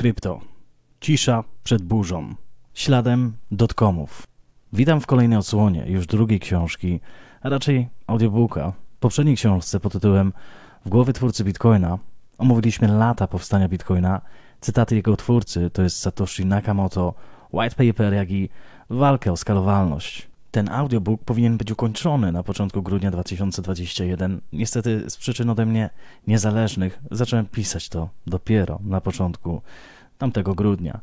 Krypto. Cisza przed burzą. Śladem dotkomów. Witam w kolejnej odsłonie już drugiej książki, a raczej audiobooka. W poprzedniej książce pod tytułem W głowie twórcy Bitcoina omówiliśmy lata powstania Bitcoina, cytaty jego twórcy, to jest Satoshi Nakamoto, white paper, jak i walkę o skalowalność ten audiobook powinien być ukończony na początku grudnia 2021. Niestety z przyczyn ode mnie niezależnych zacząłem pisać to dopiero na początku tamtego grudnia.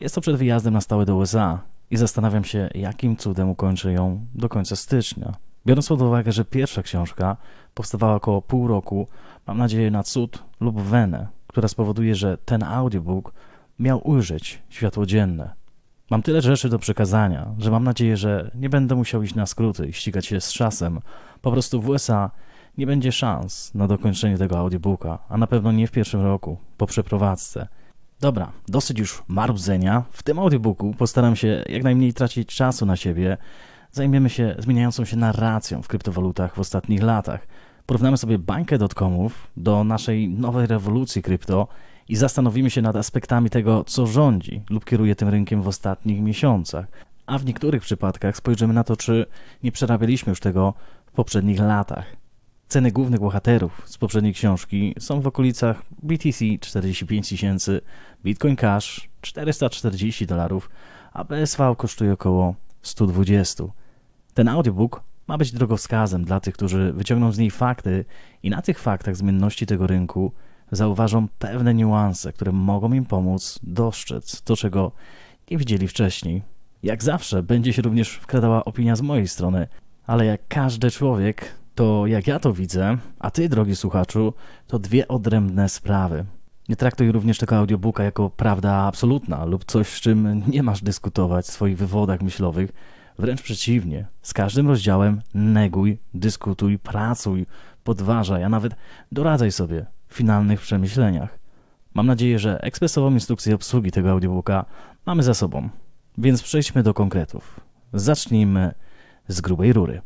Jest to przed wyjazdem na stałe do USA i zastanawiam się, jakim cudem ukończę ją do końca stycznia. Biorąc pod uwagę, że pierwsza książka powstawała około pół roku, mam nadzieję na cud lub wenę, która spowoduje, że ten audiobook miał ujrzeć światło dzienne. Mam tyle rzeczy do przekazania, że mam nadzieję, że nie będę musiał iść na skróty i ścigać się z czasem. Po prostu w USA nie będzie szans na dokończenie tego audiobooka, a na pewno nie w pierwszym roku, po przeprowadzce. Dobra, dosyć już marudzenia. W tym audiobooku postaram się jak najmniej tracić czasu na siebie. Zajmiemy się zmieniającą się narracją w kryptowalutach w ostatnich latach. Porównamy sobie bańkę dotkomów do naszej nowej rewolucji krypto i zastanowimy się nad aspektami tego, co rządzi lub kieruje tym rynkiem w ostatnich miesiącach. A w niektórych przypadkach spojrzymy na to, czy nie przerabialiśmy już tego w poprzednich latach. Ceny głównych bohaterów z poprzedniej książki są w okolicach BTC 45 tysięcy, Bitcoin Cash 440 dolarów, a BSV kosztuje około 120. Ten audiobook ma być drogowskazem dla tych, którzy wyciągną z niej fakty i na tych faktach zmienności tego rynku zauważą pewne niuanse, które mogą im pomóc dostrzec to, czego nie widzieli wcześniej. Jak zawsze będzie się również wkradała opinia z mojej strony, ale jak każdy człowiek, to jak ja to widzę, a ty, drogi słuchaczu, to dwie odrębne sprawy. Nie traktuj również tego audiobooka jako prawda absolutna lub coś, z czym nie masz dyskutować w swoich wywodach myślowych. Wręcz przeciwnie, z każdym rozdziałem neguj, dyskutuj, pracuj, podważaj, a nawet doradzaj sobie finalnych przemyśleniach. Mam nadzieję, że ekspresową instrukcję obsługi tego audiobooka mamy za sobą, więc przejdźmy do konkretów. Zacznijmy z grubej rury.